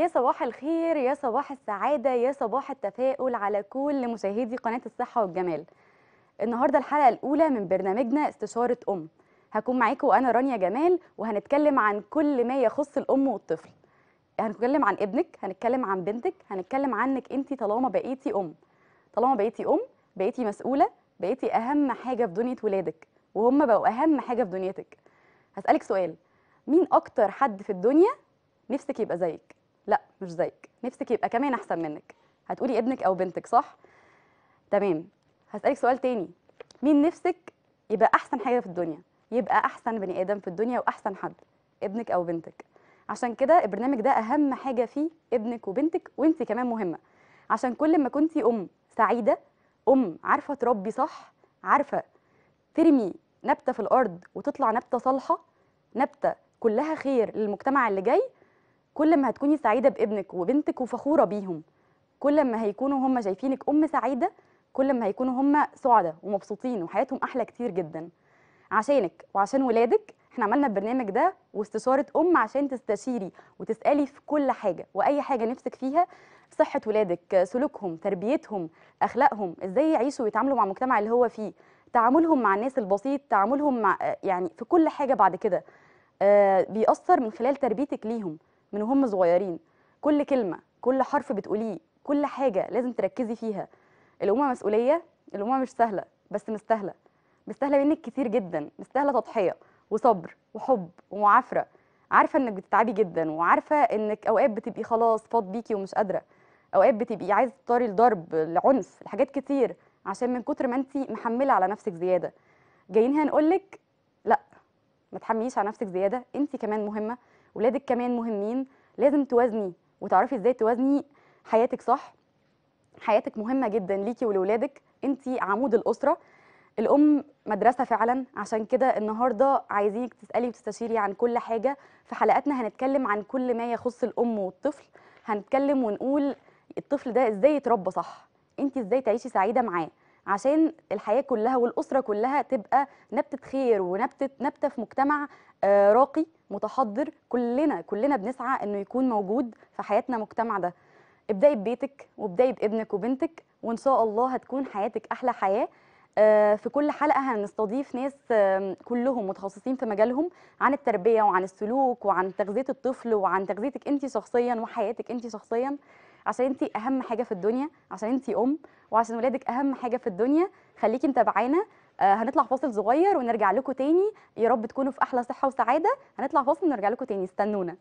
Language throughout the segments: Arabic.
يا صباح الخير يا صباح السعادة يا صباح التفاؤل على كل مشاهدي قناة الصحة والجمال النهاردة الحلقة الأولى من برنامجنا استشارة أم هكون معاكم وأنا رانيا جمال وهنتكلم عن كل ما يخص الأم والطفل هنتكلم عن ابنك هنتكلم عن بنتك هنتكلم عنك أنت طالما بقيتي أم طالما بقيتي أم بقيتي مسؤولة بقيتي أهم حاجة في دنيا ولادك وهم بقوا أهم حاجة في دنيتك هسألك سؤال مين أكتر حد في الدنيا نفسك يبقى زيك لا مش زيك نفسك يبقى كمان احسن منك هتقولي ابنك او بنتك صح تمام هسالك سؤال تاني مين نفسك يبقى احسن حاجه في الدنيا يبقى احسن بني ادم في الدنيا واحسن حد ابنك او بنتك عشان كده البرنامج ده اهم حاجه فيه ابنك وبنتك وانت كمان مهمه عشان كل ما كنتي ام سعيده ام عارفه تربي صح عارفه ترمي نبته في الارض وتطلع نبته صالحه نبته كلها خير للمجتمع اللي جاي كل ما هتكوني سعيده بابنك وبنتك وفخوره بيهم كل ما هيكونوا هم شايفينك ام سعيده كل ما هيكونوا هم سعداء ومبسوطين وحياتهم احلى كتير جدا عشانك وعشان ولادك احنا عملنا البرنامج ده واستشاره ام عشان تستشيري وتسالي في كل حاجه واي حاجه نفسك فيها صحه ولادك سلوكهم تربيتهم اخلاقهم ازاي يعيشوا ويتعاملوا مع المجتمع اللي هو فيه تعاملهم مع الناس البسيط تعاملهم مع آه، يعني في كل حاجه بعد كده آه، بيأثر من خلال تربيتك ليهم من وهم صغيرين كل كلمه كل حرف بتقوليه كل حاجه لازم تركزي فيها الامومه مسؤوليه الامومه مش سهله بس مستاهله مستاهله منك كتير جدا مستاهله تضحيه وصبر وحب ومعافره عارفه انك بتتعبي جدا وعارفه انك اوقات بتبقي خلاص فاض بيكي ومش قادره اوقات بتبقي عايزه تضطري لضرب لعنف لحاجات كتير عشان من كتر ما انت محمله على نفسك زياده جايين هنا نقول لك لا ما تحمليش على نفسك زياده انت كمان مهمه ولادك كمان مهمين لازم توازني وتعرفي ازاي توازني حياتك صح حياتك مهمه جدا ليكي ولولادك انت عمود الاسره الام مدرسه فعلا عشان كده النهارده عايزينك تسالي وتستشيري عن كل حاجه في حلقاتنا هنتكلم عن كل ما يخص الام والطفل هنتكلم ونقول الطفل ده ازاي يتربى صح انت ازاي تعيشي سعيده معاه عشان الحياه كلها والاسره كلها تبقى نبته خير ونبته نبته في مجتمع آه، راقي متحضر كلنا كلنا بنسعى انه يكون موجود في حياتنا مجتمع ده ابدأي ببيتك وابدأي بابنك وبنتك وان شاء الله هتكون حياتك احلى حياه آه، في كل حلقه هنستضيف ناس كلهم متخصصين في مجالهم عن التربيه وعن السلوك وعن تغذيه الطفل وعن تغذيتك انت شخصيا وحياتك انت شخصيا عشان انت اهم حاجه في الدنيا عشان انت ام وعشان ولادك اهم حاجه في الدنيا خليكي متابعانا آه، هنطلع فاصل صغير ونرجع لكم تاني يا رب تكونوا في احلى صحه وسعاده هنطلع فاصل ونرجع لكم تاني استنونا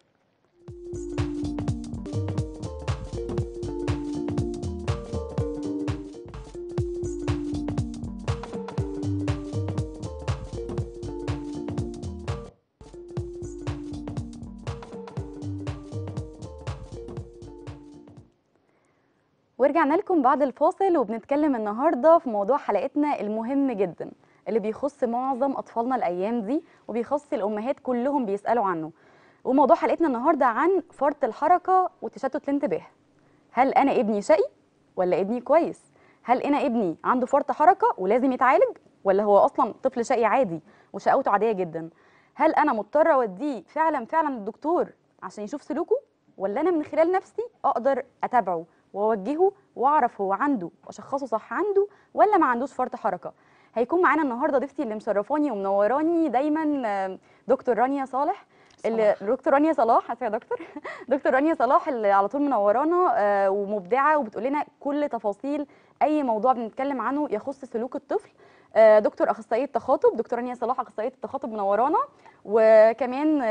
ورجعنا لكم بعد الفاصل وبنتكلم النهارده في موضوع حلقتنا المهم جدا اللي بيخص معظم اطفالنا الايام دي وبيخص الامهات كلهم بيسالوا عنه وموضوع حلقتنا النهارده عن فرط الحركه وتشتت الانتباه هل انا ابني شقي ولا ابني كويس هل انا ابني عنده فرط حركه ولازم يتعالج ولا هو اصلا طفل شقي عادي وشقاوته عاديه جدا هل انا مضطره اوديه فعلا فعلا الدكتور عشان يشوف سلوكه ولا انا من خلال نفسي اقدر اتابعه واوجهه واعرف هو عنده واشخصه صح عنده ولا ما عندوش فرط حركه هيكون معانا النهارده ضيفتي اللي مشرفاني ومنوراني دايما آه، دكتور رانيا صالح اللي دكتور رانيا صلاح اسف يا دكتور دكتور رانيا صلاح اللي على طول منورانا آه، ومبدعه وبتقول لنا كل تفاصيل اي موضوع بنتكلم عنه يخص سلوك الطفل آه، دكتور اخصائيه تخاطب دكتور رانيا صلاح اخصائيه التخاطب منورانا وكمان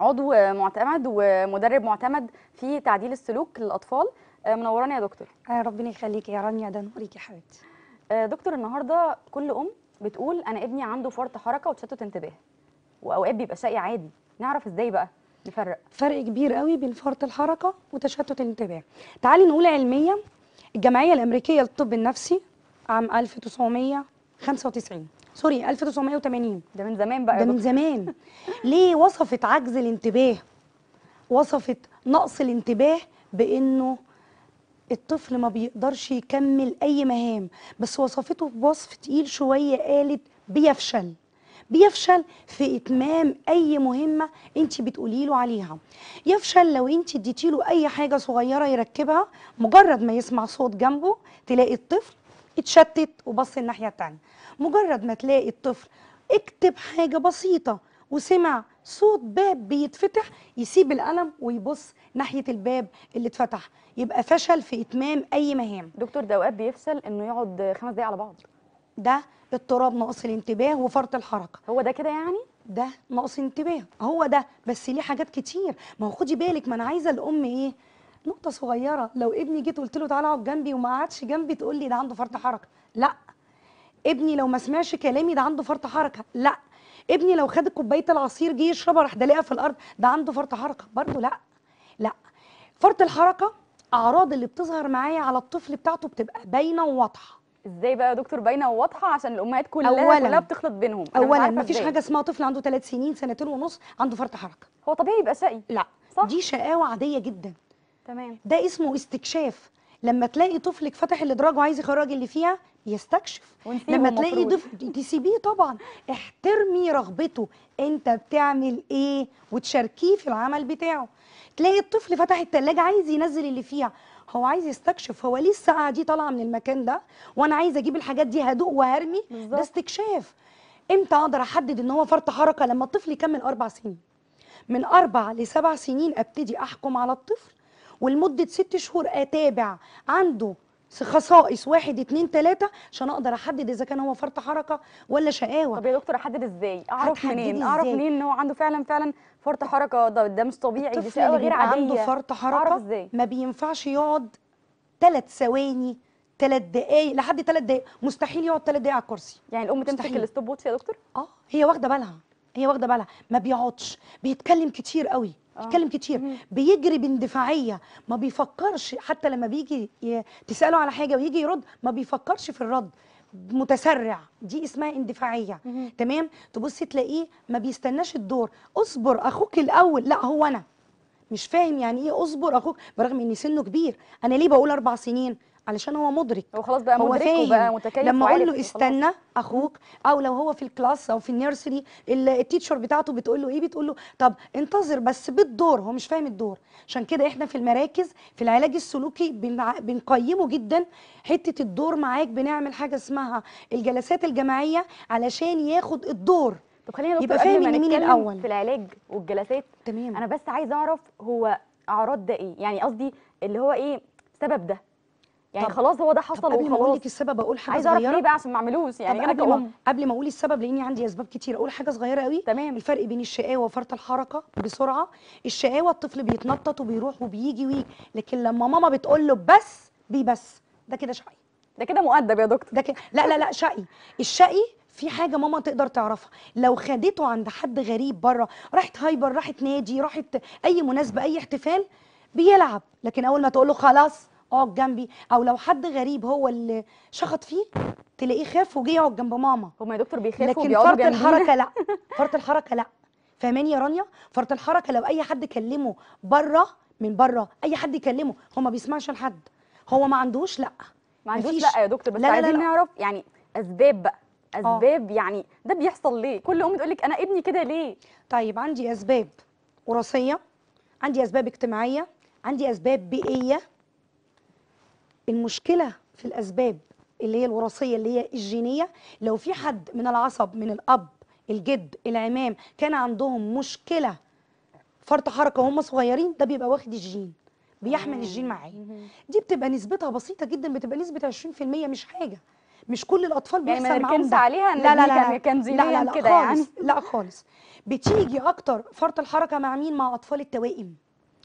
عضو معتمد ومدرب معتمد في تعديل السلوك للاطفال آه، منوراني يا دكتور آه، ربنا يخليك يا رانيا ده نورك يا حبيبتي آه، دكتور النهارده كل ام بتقول انا ابني عنده فرط حركه وتشتت انتباه واوقات بيبقى شقي عادي نعرف ازاي بقى نفرق فرق كبير قوي بين فرط الحركه وتشتت الانتباه تعالي نقول علميا الجمعيه الامريكيه للطب النفسي عام 1995 سوري 1980 ده من زمان بقى ده من زمان ليه وصفت عجز الانتباه وصفت نقص الانتباه بانه الطفل ما بيقدرش يكمل اي مهام بس وصفته بوصف تقيل شويه قالت بيفشل بيفشل في اتمام اي مهمه انت بتقولي له عليها يفشل لو انت اديتي له اي حاجه صغيره يركبها مجرد ما يسمع صوت جنبه تلاقي الطفل اتشتت وبص الناحيه التانيه مجرد ما تلاقي الطفل اكتب حاجه بسيطه وسمع صوت باب بيتفتح يسيب القلم ويبص ناحيه الباب اللي اتفتح يبقى فشل في اتمام اي مهام دكتور ده اوقات بيفشل انه يقعد خمس دقايق على بعض ده اضطراب نقص الانتباه وفرط الحركه هو ده كده يعني ده نقص انتباه هو ده بس ليه حاجات كتير ما هو خدي بالك ما انا عايزه الام ايه نقطه صغيره لو ابني جيت قلت له تعالى اقعد جنبي وما قعدش جنبي تقول لي ده عنده فرط حركه لا ابني لو ما سمعش كلامي ده عنده فرط حركه لا ابني لو خد كوبايه العصير جه يشربها راح دلقها في الارض ده عنده فرط حركه برضه لا لا فرط الحركه اعراض اللي بتظهر معايا على الطفل بتاعته بتبقى باينه وواضحه ازاي بقى يا دكتور باينه وواضحه عشان الامهات كلها أولاً كلها بتخلط بينهم اولا مفيش حاجه اسمها طفل عنده 3 سنين سنتين ونص عنده فرط حركه هو طبيعي يبقى شقي لا صح؟ دي شقاوه عاديه جدا تمام ده اسمه استكشاف لما تلاقي طفلك فتح الادراج وعايز يخرج اللي فيها يستكشف لما تلاقي ضف... تسيبيه طبعا احترمي رغبته انت بتعمل ايه وتشاركيه في العمل بتاعه تلاقي الطفل فتح الثلاجه عايز ينزل اللي فيها هو عايز يستكشف هو ليه السقعه دي طالعه من المكان ده وانا عايز اجيب الحاجات دي هدوء وهرمي ده استكشاف امتى اقدر احدد ان هو فرط حركه لما الطفل يكمل اربع سنين من اربع لسبع سنين ابتدي احكم على الطفل ولمده ست شهور اتابع عنده خصائص واحد اتنين تلاته عشان اقدر احدد اذا كان هو فرط حركه ولا شقاوه طب يا دكتور احدد ازاي؟ اعرف منين؟ اعرف منين ان هو عنده فعلا فعلا فرط حركه ده, ده مش طبيعي دي شقاوه غير عاديه عنده فرط حركه إزاي؟ ما بينفعش يقعد تلات ثواني تلات دقايق لحد تلات دقايق مستحيل يقعد تلات دقايق على الكرسي يعني الام تمسك الستوب ووتش يا دكتور؟ اه هي واخده بالها هي واخده بالها ما بيقعدش بيتكلم كتير قوي آه. بيتكلم كتير بيجري باندفاعيه ما بيفكرش حتى لما بيجي تساله على حاجه ويجي يرد ما بيفكرش في الرد متسرع دي اسمها اندفاعيه تمام تبصي تلاقيه ما بيستناش الدور اصبر اخوك الاول لا هو انا مش فاهم يعني ايه اصبر اخوك برغم ان سنه كبير انا ليه بقول اربع سنين علشان هو مدرك هو خلاص بقى مدرك وبقى متكيف لما اقول له استنى اخوك او لو هو في الكلاس او في النيرسري التيتشر بتاعته بتقول له ايه بتقول له طب انتظر بس بالدور هو مش فاهم الدور عشان كده احنا في المراكز في العلاج السلوكي بنقيمه جدا حته الدور معاك بنعمل حاجه اسمها الجلسات الجماعيه علشان ياخد الدور طب خلينا يبقى فاهم مين الاول في العلاج والجلسات تمام انا بس عايزه اعرف هو اعراض ده ايه يعني قصدي اللي هو ايه سبب ده يعني خلاص هو ده حصل وخلاص قبل ما اقول لك السبب اقول حاجه عايزه صغيره ليه بقى عشان ما اعملوش يعني انا قبل ما قبل ما اقول السبب لاني عندي اسباب كتير اقول حاجه صغيره قوي تمام الفرق بين الشقاوه وفرط الحركه بسرعه الشقاوه الطفل بيتنطط وبيروح وبيجي ويجي لكن لما ماما بتقول له بس بي بس ده كده شقي ده كده مؤدب يا دكتور ده كده لا لا لا شقي الشقي في حاجة ماما تقدر تعرفها لو خدته عند حد غريب بره راحت هايبر راحت نادي راحت أي مناسبة أي احتفال بيلعب لكن أول ما تقول له خلاص اقعد جنبي او لو حد غريب هو اللي شخط فيه تلاقيه خاف وجه يقعد جنب ماما هما يا دكتور بيخافوا لكن فرط الحركه لا فرط الحركه لا فاهماني يا رانيا فرط الحركه لو اي حد كلمه بره من بره اي حد يكلمه هو ما بيسمعش لحد هو ما عندوش لا ما عندوش لا يا دكتور بس لا عايزين نعرف يعني اسباب بقى آه. اسباب أوه. يعني ده بيحصل ليه كل ام تقول لك انا ابني كده ليه طيب عندي اسباب وراثيه عندي اسباب اجتماعيه عندي اسباب بيئيه المشكلة في الأسباب اللي هي الوراثية اللي هي الجينية لو في حد من العصب من الأب الجد العمام كان عندهم مشكلة فرط حركة وهم صغيرين ده بيبقى واخد الجين بيحمل الجين معاه دي بتبقى نسبتها بسيطة جدا بتبقى نسبة 20% مش حاجة مش كل الاطفال يعني بيحصل يعني معاهم ده عليها ان لا لا لا كان لا لا لا, لا, لا يعني؟ خالص يعني. لا خالص بتيجي اكتر فرط الحركه مع مين مع اطفال التوائم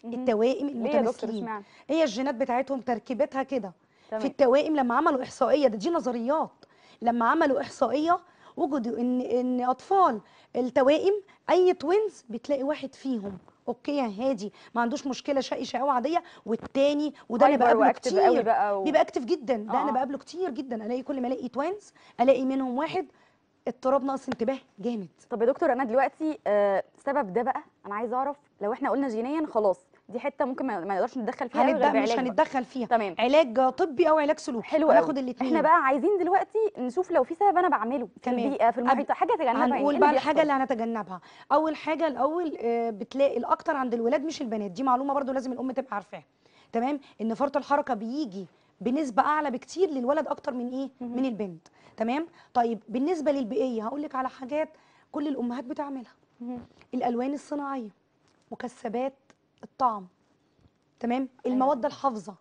التوائم المتماثلين هي الجينات بتاعتهم تركيبتها كده في التوائم لما عملوا احصائيه ده دي نظريات لما عملوا احصائيه وجدوا ان ان اطفال التوائم اي توينز بتلاقي واحد فيهم اوكي يا يعني هادي ما عندوش مشكله شقي شقاوه عاديه والتاني وده انا بقابله كتير بقى و... بيبقى اكتف جدا ده آه. انا بقابله كتير جدا الاقي كل ما الاقي توينز الاقي منهم واحد اضطراب نقص انتباه جامد طب يا دكتور انا دلوقتي آه سبب ده بقى انا عايزه اعرف لو احنا قلنا جينيا خلاص دي حته ممكن ما نقدرش نتدخل فيها هندد... غير مش هنتدخل فيها تمام علاج طبي او علاج سلوكي حلو هناخد الاثنين احنا بقى عايزين دلوقتي نشوف لو في سبب انا بعمله تمام. في البيئه في المحيط أب... حاجه تجنبها يعني. هنقول إيه بقى الحاجه اللي هنتجنبها اول حاجه الاول آه، بتلاقي الاكتر عند الولاد مش البنات دي معلومه برده لازم الام تبقى عارفاها تمام ان فرط الحركه بيجي بنسبه اعلى بكتير للولد اكتر من ايه مم. من البنت تمام طيب بالنسبه للبيئيه هقول لك على حاجات كل الامهات بتعملها مم. الالوان الصناعيه مكسبات الطعم تمام أيوة. المواد الحافظه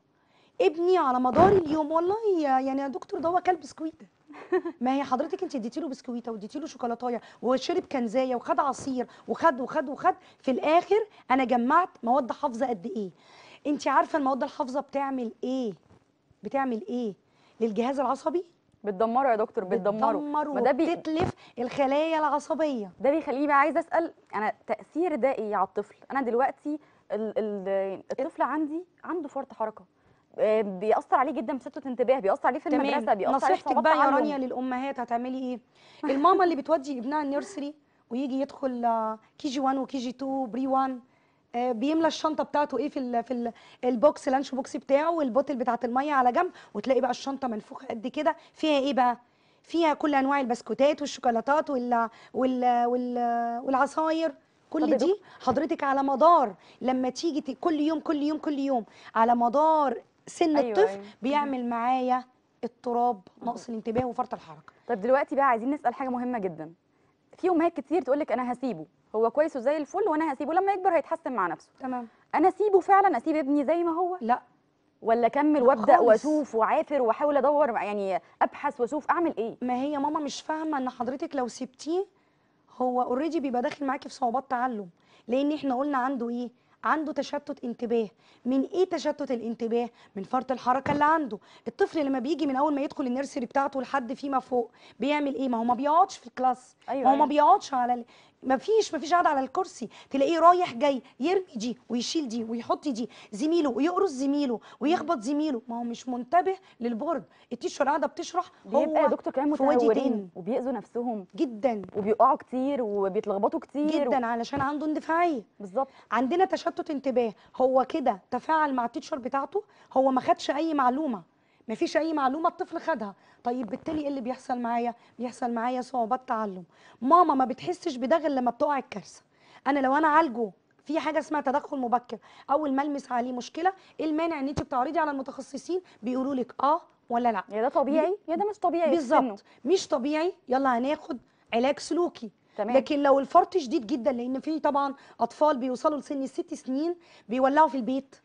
ابني على مدار اليوم والله يعني يا دكتور ده هو كلب بسكويته ما هي حضرتك انت اديتي له بسكويته واديتي له شوكولاتايه وشرب كنزايه وخد عصير وخد وخد وخد في الاخر انا جمعت مواد حافظه قد ايه انت عارفه المواد الحافظه بتعمل ايه بتعمل ايه للجهاز العصبي بتدمره يا دكتور بتدمره بتدمره ده بتتلف الخلايا العصبيه ده بيخليني بقى عايزه اسال انا تاثير ده ايه على الطفل انا دلوقتي الطفل عندي عنده فرط حركه آه، بيأثر عليه جدا سته انتباه بيأثر عليه في المدرسه تمام. بيأثر نصيحتك بقى يا رانيا للامهات هتعملي ايه الماما اللي بتودي ابنها النيرسري ويجي يدخل آه، كي جي 1 وكي جي 2 بري 1 آه، بيملى الشنطه بتاعته ايه في الـ في البوكس لانش بوكس بتاعه والبوتل بتاعه الميه على جنب وتلاقي بقى الشنطه منفوخه قد كده فيها ايه بقى فيها كل انواع البسكوتات والشوكولاتات والعصاير كل دي حضرتك على مدار لما تيجي كل يوم كل يوم كل يوم على مدار سن أيوة الطفل أيوة. بيعمل معايا اضطراب نقص الانتباه وفرط الحركه طب دلوقتي بقى عايزين نسال حاجه مهمه جدا في امهات كتير تقول لك انا هسيبه هو كويس وزي الفل وانا هسيبه لما يكبر هيتحسن مع نفسه تمام انا اسيبه فعلا اسيب ابني زي ما هو لا ولا اكمل وابدا واشوف وعافر واحاول ادور يعني ابحث واشوف اعمل ايه ما هي ماما مش فاهمه ان حضرتك لو سبتيه هو اوريدي بيبقى داخل معاكي في صعوبات تعلم لان احنا قلنا عنده ايه عنده تشتت انتباه من ايه تشتت الانتباه من فرط الحركه اللي عنده الطفل لما بيجي من اول ما يدخل النيرسري بتاعته لحد فيما فوق بيعمل ايه ما هو ما بيقعدش في الكلاس أيوة ما هو أيوة. ما بيقعدش على مفيش مفيش قاعد على الكرسي تلاقيه رايح جاي يرمي دي ويشيل دي ويحط دي زميله ويقرص زميله ويخبط زميله ما هو مش منتبه للبورد التيشر قاعده بتشرح بيبقى يا دكتور كمان متهورين وبيأذوا نفسهم جدا وبيقعوا كتير وبيتلخبطوا كتير جدا و... علشان عنده اندفاعيه بالظبط عندنا تشتت انتباه هو كده تفاعل مع التيشر بتاعته هو ما خدش اي معلومه ما فيش اي معلومه الطفل خدها طيب بالتالي ايه اللي بيحصل معايا بيحصل معايا صعوبات تعلم ماما ما بتحسش بده غير لما بتقع الكارثه انا لو انا عالجه في حاجه اسمها تدخل مبكر اول ما المس عليه مشكله ايه المانع ان انت بتعرضي على المتخصصين بيقولوا لك اه ولا لا يا ده طبيعي يا ده مش طبيعي بالظبط مش طبيعي يلا هناخد علاج سلوكي تمام. لكن لو الفرط شديد جدا لان في طبعا اطفال بيوصلوا لسن الست سنين بيولعوا في البيت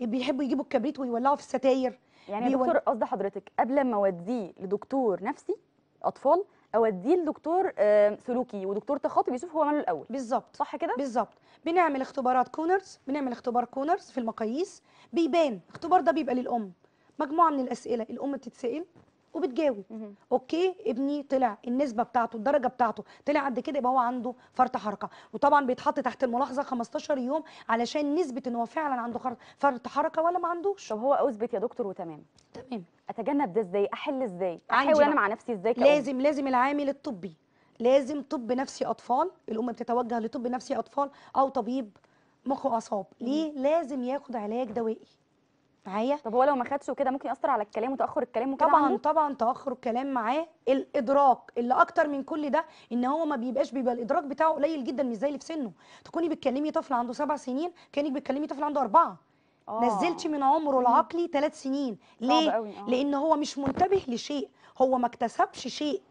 بيحبوا يجيبوا الكبريت ويولعوا في الستاير يعني يا دكتور قصدي حضرتك قبل ما اوديه لدكتور نفسي اطفال اوديه لدكتور آه، سلوكي ودكتور تخاطي بيشوف هو ماله الاول بالظبط صح كده بالظبط بنعمل اختبارات كونرز بنعمل اختبار كونرز في المقاييس بيبان الاختبار ده بيبقى للام مجموعه من الاسئله الام بتتسال وبتجاوب اوكي ابني طلع النسبه بتاعته الدرجه بتاعته طلع قد كده يبقى هو عنده فرط حركه وطبعا بيتحط تحت الملاحظه 15 يوم علشان نثبت ان هو فعلا عنده فرط حركه ولا ما عندوش طب هو اثبت يا دكتور وتمام تمام اتجنب ده ازاي احل ازاي احاول انا مع نفسي ازاي لازم لازم العامل الطبي لازم طب نفسي اطفال الام بتتوجه لطب نفسي اطفال او طبيب مخ واعصاب ليه لازم ياخد علاج دوائي معايا طب هو لو ما خدش وكده ممكن ياثر على الكلام وتاخر الكلام وكده طبعا عنه؟ طبعا تاخر الكلام معاه الادراك اللي اكتر من كل ده ان هو ما بيبقاش بيبقى الادراك بتاعه قليل جدا مش زي اللي في سنه تكوني بتكلمي طفل عنده سبع سنين كانك بتكلمي طفل عنده اربعه آه. نزلتي من عمره العقلي ثلاث سنين ليه؟ آه. لان هو مش منتبه لشيء هو ما اكتسبش شيء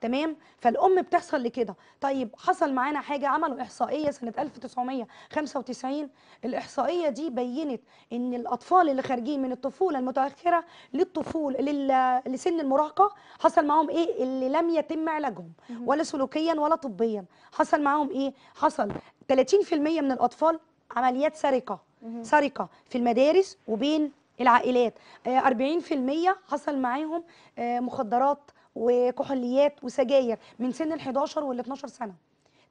تمام فالام بتحصل لكده طيب حصل معانا حاجه عملوا احصائيه سنه 1995 الاحصائيه دي بينت ان الاطفال اللي خارجين من الطفوله المتاخره للطفول لسن المراهقه حصل معاهم ايه اللي لم يتم علاجهم ولا سلوكيا ولا طبيا حصل معاهم ايه حصل 30% من الاطفال عمليات سرقه سرقه في المدارس وبين العائلات 40% آه، حصل معاهم آه، مخدرات وكحوليات وسجاير من سن ال 11 وال 12 سنه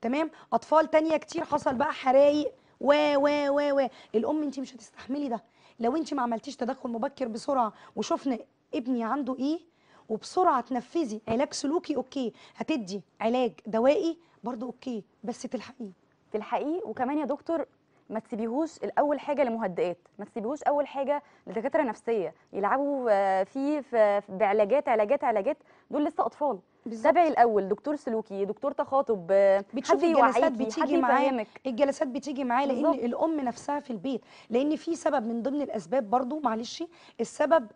تمام اطفال تانية كتير حصل بقى حرايق و و و و الام انت مش هتستحملي ده لو انت ما عملتيش تدخل مبكر بسرعه وشفنا ابني عنده ايه وبسرعه تنفذي علاج سلوكي اوكي هتدي علاج دوائي برضو اوكي بس تلحقيه تلحقيه وكمان يا دكتور ما تسيبيهوش الاول حاجه لمهدئات ما تسيبيهوش اول حاجه لدكاتره نفسيه يلعبوا آه، فيه في بعلاجات علاجات علاجات دول لسه اطفال تابعي الاول دكتور سلوكي دكتور تخاطب آه، بتشوفي الجلسات بتيجي معايا الجلسات بتيجي معايا لان الام نفسها في البيت لان في سبب من ضمن الاسباب برضو معلش السبب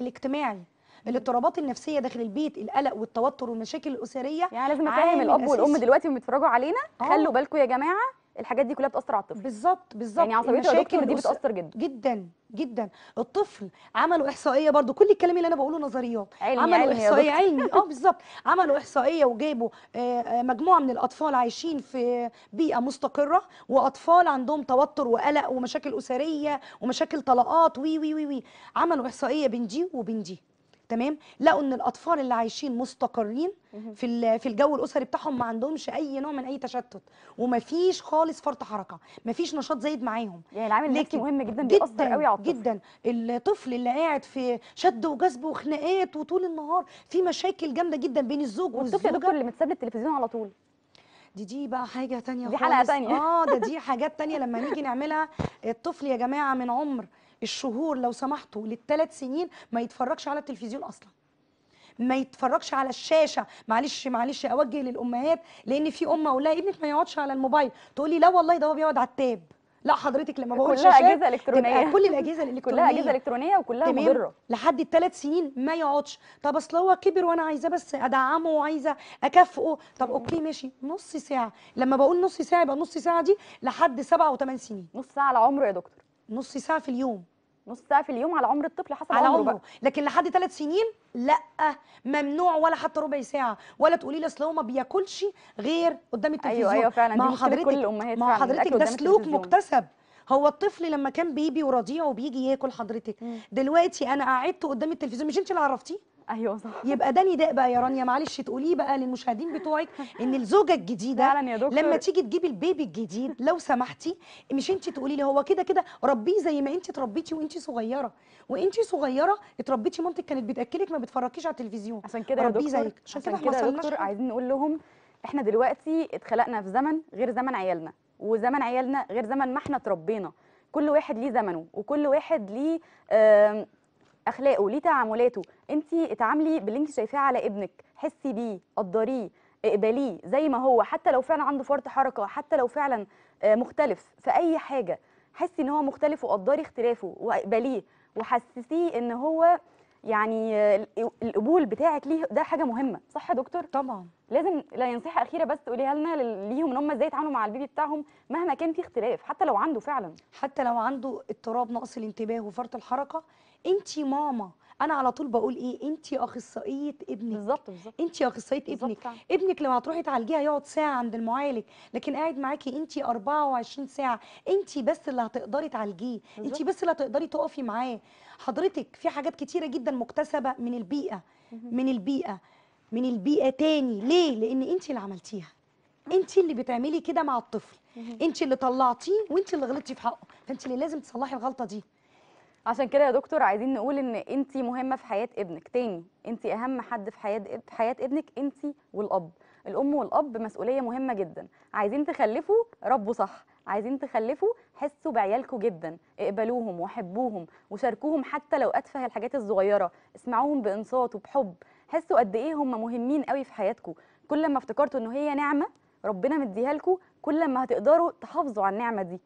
الاجتماعي الاضطرابات النفسيه داخل البيت القلق والتوتر والمشاكل الاسريه يعني لازم افهم الاب والام دلوقتي هم بيتفرجوا علينا آه. خلوا بالكم يا جماعه الحاجات دي كلها بتاثر على الطفل بالظبط بالظبط يعني عصبيه الدكتور دي بتاثر جدا جدا جدا الطفل عملوا احصائيه برضو كل الكلام اللي انا بقوله نظريات علمي عملوا علمي احصائيه علمي اه بالظبط عملوا احصائيه وجابوا آه، آه، مجموعه من الاطفال عايشين في بيئه مستقره واطفال عندهم توتر وقلق ومشاكل اسريه ومشاكل طلاقات وي وي وي, وي. عملوا احصائيه بين دي وبين دي تمام لقوا ان الاطفال اللي عايشين مستقرين في في الجو الاسري بتاعهم ما عندهمش اي نوع من اي تشتت وما فيش خالص فرط حركه ما فيش نشاط زايد معاهم يعني العامل النفسي مهم جدا بيأثر قوي على الطفل جدا الطفل اللي قاعد في شد وجذب وخناقات وطول النهار في مشاكل جامده جدا بين الزوج والطفل يا دكتور اللي متساب للتلفزيون على طول دي دي بقى حاجه تانية دي حلقه تانية اه ده دي حاجات تانية لما نيجي نعملها الطفل يا جماعه من عمر الشهور لو سمحتوا للثلاث سنين ما يتفرجش على التلفزيون اصلا ما يتفرجش على الشاشه معلش معلش اوجه للامهات لان في امه اقول لها ابنك ما يقعدش على الموبايل تقول لي لا والله ده هو بيقعد على التاب لا حضرتك لما بقول كلها اجهزه الكترونيه كل الاجهزه الالكترونيه كلها اجهزه الكترونيه وكلها مضره لحد الثلاث سنين ما يقعدش طب اصل هو كبر وانا عايزاه بس ادعمه وعايزه اكافئه طب اوكي ماشي نص ساعه لما بقول نص ساعه يبقى نص ساعه دي لحد سبعة وثمان سنين نص ساعه على عمره يا دكتور نص ساعه في اليوم نص ساعه في اليوم على عمر الطفل حسب على عمره, عمره. بقى. لكن لحد ثلاث سنين لا ممنوع ولا حتى ربع ساعه ولا تقولي لي اصل هو ما بياكلش غير قدام أيوة، التلفزيون ايوه ايوه فعلا ما دي حضرتك كل الامهات ما حضرتك ده سلوك مكتسب هو الطفل لما كان بيبي ورضيع وبيجي ياكل حضرتك مم. دلوقتي انا قعدت قدام التلفزيون مش انت اللي عرفتيه ايوه صح يبقى ده نداء بقى يا رانيا معلش تقوليه بقى للمشاهدين بتوعك ان الزوجه الجديده فعلا يا دكتور لما تيجي تجيبي البيبي الجديد لو سمحتي مش انت تقولي لي هو كده كده ربيه زي ما انت اتربيتي وانت صغيره وانت صغيره اتربيتي مامتك كانت بتاكلك ما بتفرجكيش على التلفزيون عشان كده يا دكتور زيك عشان كده احنا يا دكتور عايزين نقول لهم احنا دلوقتي اتخلقنا في زمن غير زمن عيالنا وزمن عيالنا غير زمن ما احنا اتربينا كل واحد ليه زمنه وكل واحد ليه اخلاقه ليه تعاملاته انت اتعاملي باللي انت شايفاه على ابنك حسي بيه قدريه اقبليه زي ما هو حتى لو فعلا عنده فرط حركه حتى لو فعلا آه، مختلف في اي حاجه حسي ان هو مختلف وقدري اختلافه واقبليه وحسسيه ان هو يعني القبول بتاعك ليه ده حاجه مهمه صح يا دكتور طبعا لازم لا نصيحه اخيره بس تقوليها لنا ليهم ان هم ازاي يتعاملوا مع البيبي بتاعهم مهما كان في اختلاف حتى لو عنده فعلا حتى لو عنده اضطراب نقص الانتباه وفرط الحركه انت ماما انا على طول بقول ايه انت اخصائيه ابنك بالظبط بالظبط انت اخصائيه ابنك بالزبط. ابنك لما هتروحي تعالجيه هيقعد ساعه عند المعالج لكن قاعد معاكي انت 24 ساعه انت بس اللي هتقدري تعالجيه انت بس اللي هتقدري تقفي معاه حضرتك في حاجات كتيره جدا مكتسبه من البيئه من البيئه من البيئه تاني ليه لان انت اللي عملتيها انت اللي بتعملي كده مع الطفل انت اللي طلعتيه وانت اللي غلطتي في حقه فانت اللي لازم تصلحي الغلطه دي عشان كده يا دكتور عايزين نقول ان انت مهمه في حياه ابنك تاني انت اهم حد في حياه في حياه ابنك انت والاب الام والاب مسؤوليه مهمه جدا عايزين تخلفوا ربوا صح عايزين تخلفوا حسوا بعيالكم جدا اقبلوهم وحبوهم وشاركوهم حتى لو اتفه الحاجات الصغيره اسمعوهم بانصات وبحب حسوا قد ايه هم مهمين قوي في حياتكم كل ما افتكرتوا ان هي نعمه ربنا مديها لكم كل ما هتقدروا تحافظوا على النعمه دي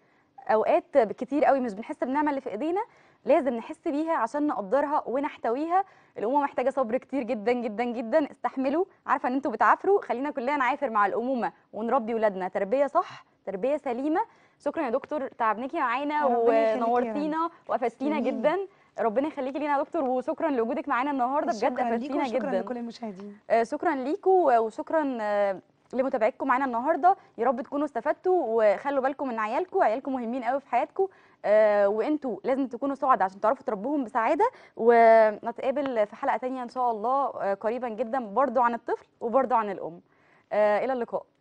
اوقات كتير قوي مش بنحس بالنعمه اللي في ايدينا لازم نحس بيها عشان نقدرها ونحتويها الامومه محتاجه صبر كتير جدا جدا جدا استحملوا عارفه ان انتوا بتعافروا خلينا كلنا نعافر مع الامومه ونربي ولادنا تربيه صح تربيه سليمه شكرا يا دكتور تعبناكي معانا ونورتينا وافدتينا جدا ربنا يخليكي لينا يا دكتور وشكرا لوجودك معانا النهارده بجد افدتينا جدا شكرا لكل المشاهدين آه، شكرا ليكوا وشكرا آه، لمتابعتكم معانا النهارده يا رب تكونوا استفدتوا وخلوا بالكم من عيالكم عيالكم مهمين قوي في حياتكم آه، وانتوا لازم تكونوا سعداء عشان تعرفوا تربوهم بسعاده ونتقابل في حلقه ثانيه ان شاء الله آه، قريبا جدا برضو عن الطفل وبرضو عن الام آه، الى اللقاء